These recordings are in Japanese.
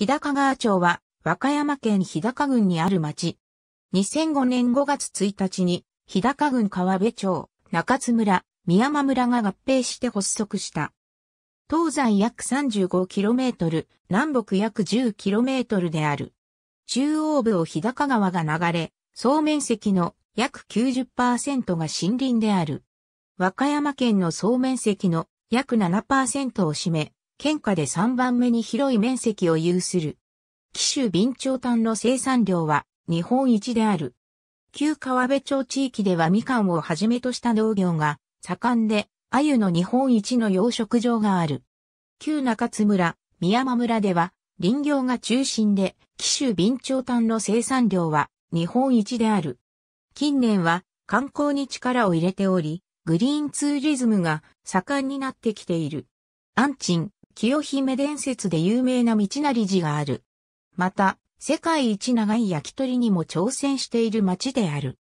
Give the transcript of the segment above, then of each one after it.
日高川町は和歌山県日高郡にある町。2005年5月1日に日高郡川辺町、中津村、宮間村が合併して発足した。東西約 35km、南北約 10km である。中央部を日高川が流れ、総面積の約90%が森林である。和歌山県の総面積の約7%を占め、県下で3番目に広い面積を有する。紀州備長炭の生産量は日本一である。旧川辺町地域ではみかんをはじめとした農業が盛んで、鮎の日本一の養殖場がある。旧中津村、宮間村では林業が中心で、紀州備長炭の生産量は日本一である。近年は観光に力を入れており、グリーンツーリズムが盛んになってきている。安鎮、清姫伝説で有名な道成寺がある。また、世界一長い焼き鳥にも挑戦している町である。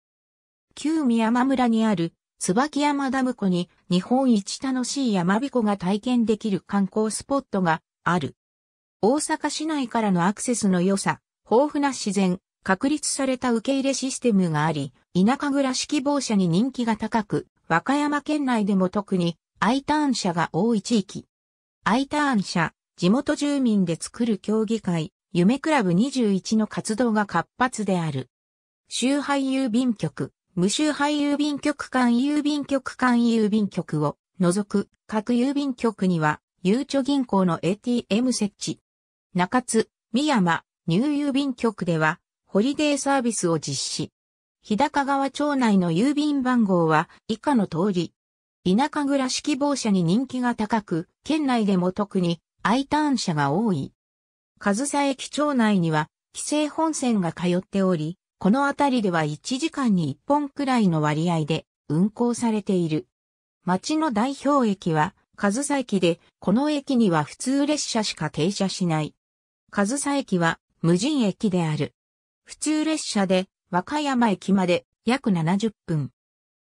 旧宮山村にある椿山ダム湖に日本一楽しい山彦が体験できる観光スポットがある。大阪市内からのアクセスの良さ、豊富な自然、確立された受け入れシステムがあり、田舎暮らし希望者に人気が高く、和歌山県内でも特に I ターン者が多い地域。I ターン社、地元住民で作る協議会、夢クラブ21の活動が活発である。周配郵便局、無周配郵便局間郵便局間郵便局を除く各郵便局には、ゆうちょ銀行の ATM 設置。中津、三山、ニュー郵便局では、ホリデーサービスを実施。日高川町内の郵便番号は以下の通り、田舎暮らし希望者に人気が高く、県内でも特に I ターン者が多い。上総駅町内には、規制本線が通っており、この辺りでは1時間に1本くらいの割合で運行されている。町の代表駅は、上総駅で、この駅には普通列車しか停車しない。上総駅は無人駅である。普通列車で和歌山駅まで約70分。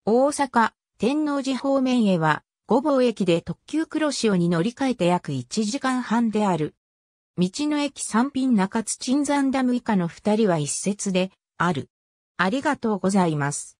大阪、天王寺方面へは、五坊駅で特急黒潮に乗り換えて約1時間半である。道の駅三品中津鎮山ダム以下の二人は一節で、ある。ありがとうございます。